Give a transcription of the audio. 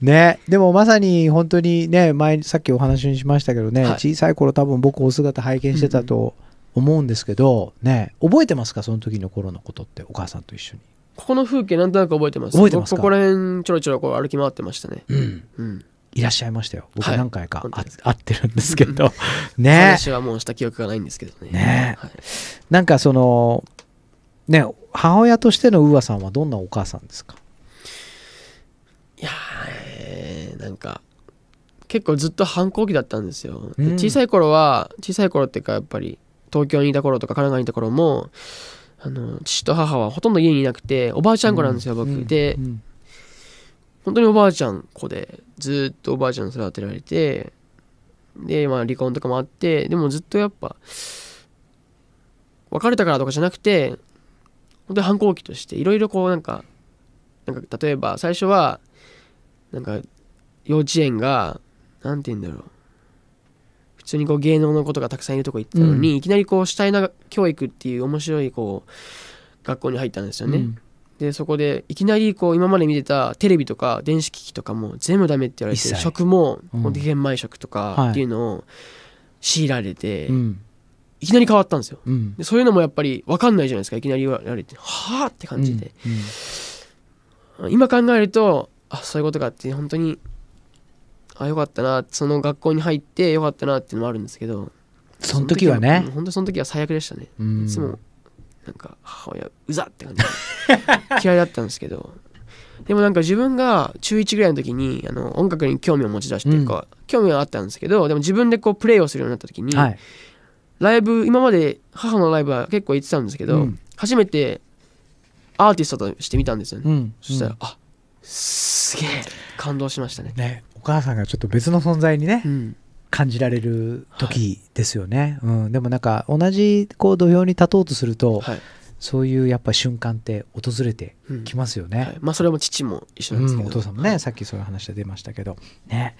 ね、でもまさに本当にね前さっきお話にしましたけどね、はい、小さい頃多分僕お姿拝見してたと思うんですけど、うん、ね覚えてますかその時の頃のことってお母さんと一緒に。ここの風景なんとなく覚えてます覚えてますここら辺ちょろちょろこう歩き回ってましたね、うん、うん、いらっしゃいましたよ僕何回か、はい、会ってるんですけど ね私はもうした記憶がないんですけどねね、はい、なんかそのね母親としてのウーアさんはどんなお母さんですかなんか結構ずっと反抗期だったんですよ、うん、小さい頃は小さい頃っていうかやっぱり東京にいた頃とか神奈川にいた頃もあの父と母はほとんど家にいなくておばあちゃん子なんですよ、うん、僕、で、うん、本当におばあちゃん子でずっとおばあちゃんに育てられてで、まあ、離婚とかもあってでもずっとやっぱ別れたからとかじゃなくて本当に反抗期としていろいろこうなんかなんか例えば最初はなんか幼稚園が何て言うんだろう普通にこう芸能のことがたくさんいるとこ行ってたのに、うん、いきなりこう主体な教育っていう面白いこう学校に入ったんですよね。うん、でそこでいきなりこう今まで見てたテレビとか電子機器とかも全部ダメって言われて食も玄米食とかっていうのを強いられて、いきなり変わったんですよ、うん、でそういうのもやっぱり分かんないじゃないですかいきなり言われてはあって感じで、うんうん、今考えるとあそういうことかって本当にあよかったなその学校に入ってよかったなっていうのもあるんですけどその時はねほんとその時は最悪でしたねいつもなんか母親うざって感じ 嫌いだったんですけどでもなんか自分が中1ぐらいの時にあの音楽に興味を持ち出してるかうん、興味はあったんですけどでも自分でこうプレイをするようになった時に、はい、ライブ今まで母のライブは結構行ってたんですけど、うん、初めてアーティストとして見たんですよね、うん、そしたら、うん、あすげえ感動しましたねね母さんがちょっと別の存在にね、うん、感じられる時ですよね、はい、うん、でもなんか同じこう土俵に立とうとすると、はい、そういうやっぱ瞬間って訪れてきますよね、うんはい、まあそれも父も一緒なんですけど、お父さんもね、さっきそういう話で出ましたけどね